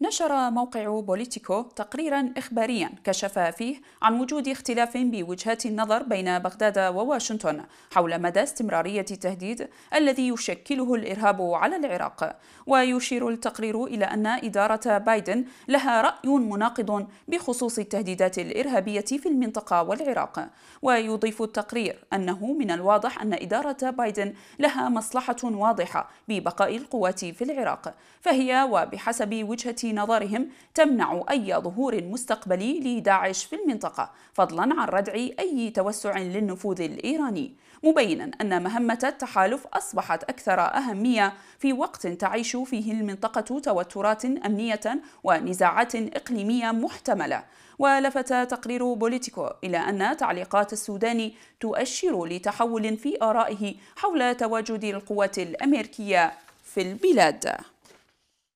نشر موقع بوليتيكو تقريرا إخباريا كشف فيه عن وجود اختلاف بوجهات النظر بين بغداد وواشنطن حول مدى استمرارية التهديد الذي يشكله الإرهاب على العراق ويشير التقرير إلى أن إدارة بايدن لها رأي مناقض بخصوص التهديدات الإرهابية في المنطقة والعراق ويضيف التقرير أنه من الواضح أن إدارة بايدن لها مصلحة واضحة ببقاء القوات في العراق فهي وبحسب وجهة نظرهم تمنع أي ظهور مستقبلي لداعش في المنطقة فضلا عن ردع أي توسع للنفوذ الإيراني مبينا أن مهمة التحالف أصبحت أكثر أهمية في وقت تعيش فيه المنطقة توترات أمنية ونزاعات إقليمية محتملة ولفت تقرير بوليتيكو إلى أن تعليقات السودان تؤشر لتحول في آرائه حول تواجد القوات الأمريكية في البلاد